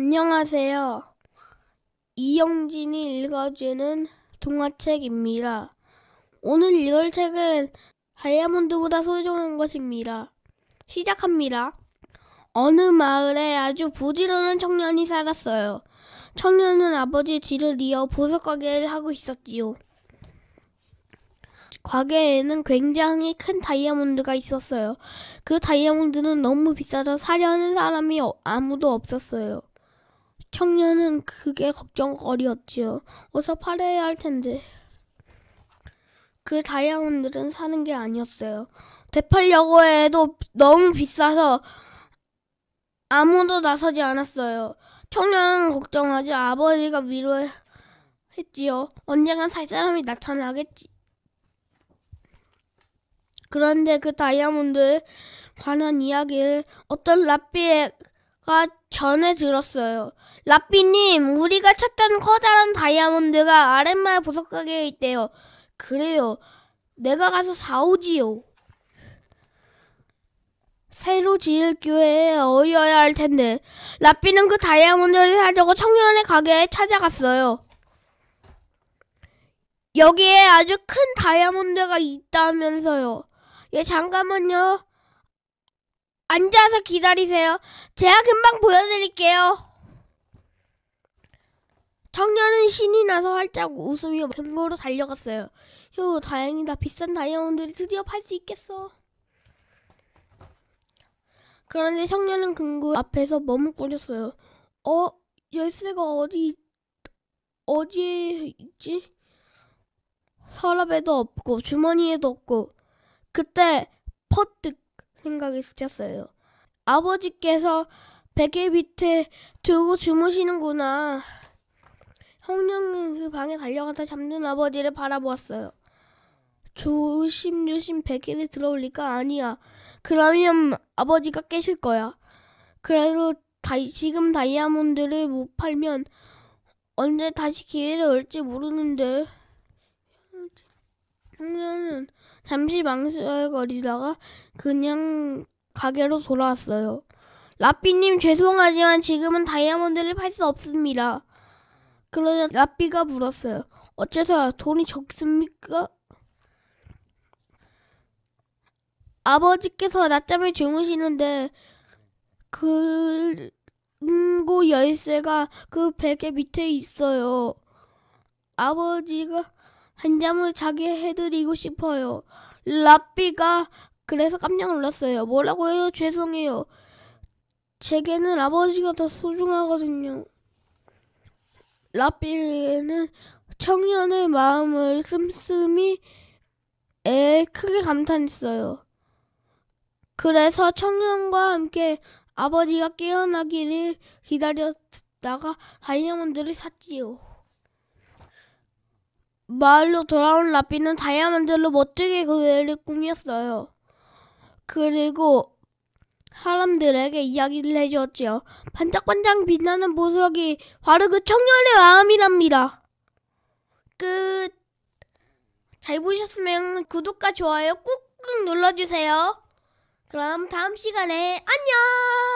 안녕하세요. 이영진이 읽어주는 동화책입니다. 오늘 읽을 책은 다이아몬드보다 소중한 것입니다. 시작합니다. 어느 마을에 아주 부지런한 청년이 살았어요. 청년은 아버지 뒤를 이어 보석 가게를 하고 있었지요. 과게에는 굉장히 큰 다이아몬드가 있었어요. 그 다이아몬드는 너무 비싸서 사려는 사람이 아무도 없었어요. 청년은 그게 걱정거리였지요. 어서 팔아야 할 텐데. 그 다이아몬드는 사는 게 아니었어요. 되팔려고 해도 너무 비싸서 아무도 나서지 않았어요. 청년은 걱정하지 아버지가 위로했지요. 언젠간 살 사람이 나타나겠지. 그런데 그 다이아몬드에 관한 이야기를 어떤 라삐의 가 전에 들었어요. 라삐님, 우리가 찾던 커다란 다이아몬드가 아랫마을 보석가게에 있대요. 그래요. 내가 가서 사오지요. 새로 지을 교회에 어울려야 할 텐데. 라삐는 그 다이아몬드를 사려고 청년의 가게에 찾아갔어요. 여기에 아주 큰 다이아몬드가 있다면서요. 예, 잠깐만요. 앉아서 기다리세요. 제가 금방 보여드릴게요. 청년은 신이 나서 활짝 웃으며 금고로 달려갔어요. 휴, 다행이다. 비싼 다이아몬드를 드디어 팔 수 있겠어. 그런데 청년은 금고 앞에서 머뭇거렸어요. 어? 열쇠가 어디, 어디에 있지? 서랍에도 없고 주머니에도 없고 그때 퍼뜩 생각이 스쳤어요. 아버지께서 베개 밑에 두고 주무시는구나. 형님은그 방에 달려가서 잠든 아버지를 바라보았어요. 조심조심 베개를 들어올리까 아니야. 그러면 아버지가 깨실 거야. 그래도 다이, 지금 다이아몬드를 못 팔면 언제 다시 기회를 올지 모르는데. 청년은 잠시 망설거리다가 그냥 가게로 돌아왔어요. 라삐님 죄송하지만 지금은 다이아몬드를 팔 수 없습니다. 그러자 라삐가 물었어요. 어째서 돈이 적습니까? 아버지께서 낮잠을 주무시는데 그 금고 열쇠가 그 베개 밑에 있어요. 아버지가 한 잠을 자게 해드리고 싶어요. 라삐가 그래서 깜짝 놀랐어요. 뭐라고 해요? 죄송해요. 제게는 아버지가 더 소중하거든요. 라삐는 청년의 마음을 씀씀이 에 크게 감탄했어요. 그래서 청년과 함께 아버지가 깨어나기를 기다렸다가 다이아몬드를 샀지요. 마을로 돌아온 라삐는 다이아몬드로 멋지게 그릴꿈이었어요 그리고 사람들에게 이야기를 해주었지요. 반짝반짝 빛나는 보석이 바로 그 청년의 마음이랍니다. 끝. 잘 보셨으면 구독과 좋아요 꾹꾹 눌러주세요. 그럼 다음 시간에 안녕!